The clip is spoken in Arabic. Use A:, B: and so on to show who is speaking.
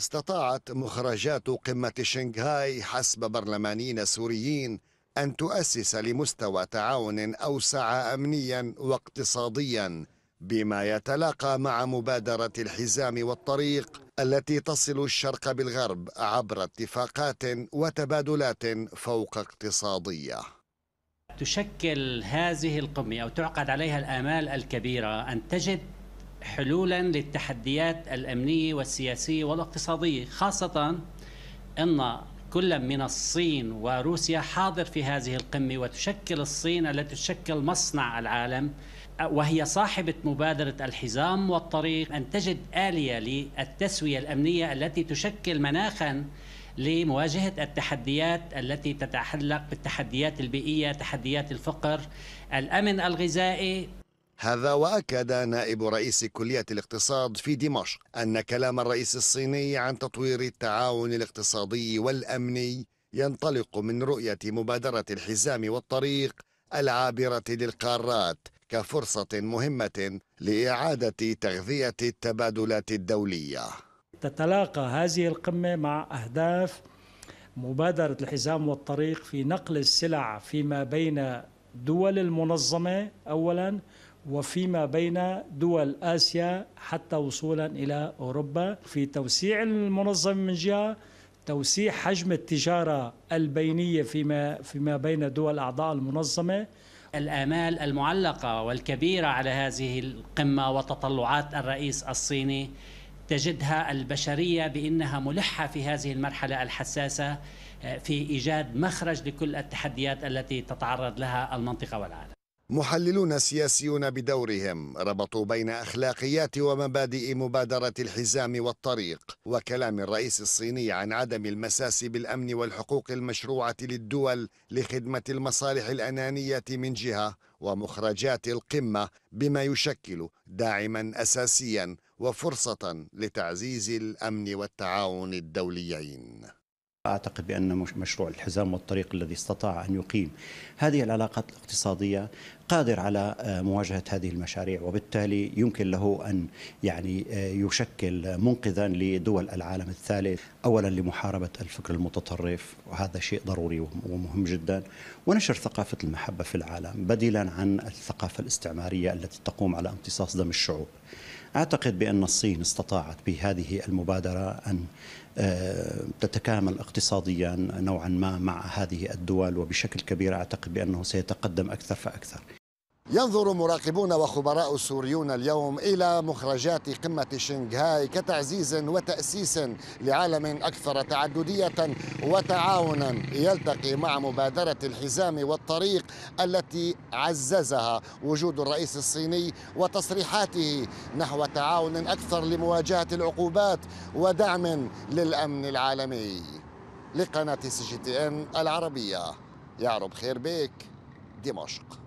A: استطاعت مخرجات قمة شنغهاي حسب برلمانيين سوريين أن تؤسس لمستوى تعاون أوسع أمنيا واقتصاديا بما يتلاقى مع مبادرة الحزام والطريق التي تصل الشرق بالغرب عبر اتفاقات وتبادلات فوق اقتصادية
B: تشكل هذه القمة أو تعقد عليها الآمال الكبيرة أن تجد حلولا للتحديات الامنيه والسياسيه والاقتصاديه خاصه ان كل من الصين وروسيا حاضر في هذه القمه وتشكل الصين التي تشكل مصنع العالم وهي صاحبة مبادرة الحزام والطريق أن تجد آلية للتسوية الأمنية التي تشكل مناخا لمواجهة التحديات التي تتعلق بالتحديات البيئية تحديات الفقر الأمن الغذائي
A: هذا وأكد نائب رئيس كلية الاقتصاد في دمشق أن كلام الرئيس الصيني عن تطوير التعاون الاقتصادي والأمني ينطلق من رؤية مبادرة الحزام والطريق العابرة للقارات كفرصة مهمة لإعادة تغذية التبادلات الدولية
C: تتلاقى هذه القمة مع أهداف مبادرة الحزام والطريق في نقل السلع فيما بين دول المنظمة أولاً وفيما بين دول آسيا حتى وصولا إلى أوروبا في توسيع المنظمة من جهة توسيع حجم التجارة البينية فيما, فيما بين دول أعضاء المنظمة
B: الآمال المعلقة والكبيرة على هذه القمة وتطلعات الرئيس الصيني تجدها البشرية بأنها ملحة في هذه المرحلة الحساسة آه، في إيجاد مخرج لكل التحديات التي تتعرض لها المنطقة والعالم
A: محللون سياسيون بدورهم ربطوا بين اخلاقيات ومبادئ مبادره الحزام والطريق وكلام الرئيس الصيني عن عدم المساس بالامن والحقوق المشروعه للدول لخدمه المصالح الانانيه من جهه ومخرجات القمه بما يشكل داعما اساسيا وفرصه لتعزيز الامن والتعاون الدوليين
D: أعتقد بأن مشروع الحزام والطريق الذي استطاع أن يقيم هذه العلاقات الاقتصادية قادر على آه، مواجهة هذه المشاريع وبالتالي يمكن له أن يعني آه، يشكل منقذا لدول العالم الثالث أولا لمحاربة الفكر المتطرف وهذا شيء ضروري ومهم جدا ونشر ثقافة المحبة في العالم بديلا عن الثقافة الاستعمارية التي تقوم على امتصاص دم الشعوب أعتقد بأن الصين استطاعت بهذه المبادرة أن آه، تتكامل اقتصاديا نوعا ما مع هذه الدول وبشكل كبير أعتقد بأنه سيتقدم أكثر فأكثر
A: ينظر مراقبون وخبراء سوريون اليوم إلى مخرجات قمة شنغهاي كتعزيز وتأسيس لعالم أكثر تعددية وتعاونا يلتقي مع مبادرة الحزام والطريق التي عززها وجود الرئيس الصيني وتصريحاته نحو تعاون أكثر لمواجهة العقوبات ودعم للأمن العالمي لقناة سي جي تي ان العربية يعرب خير بيك دمشق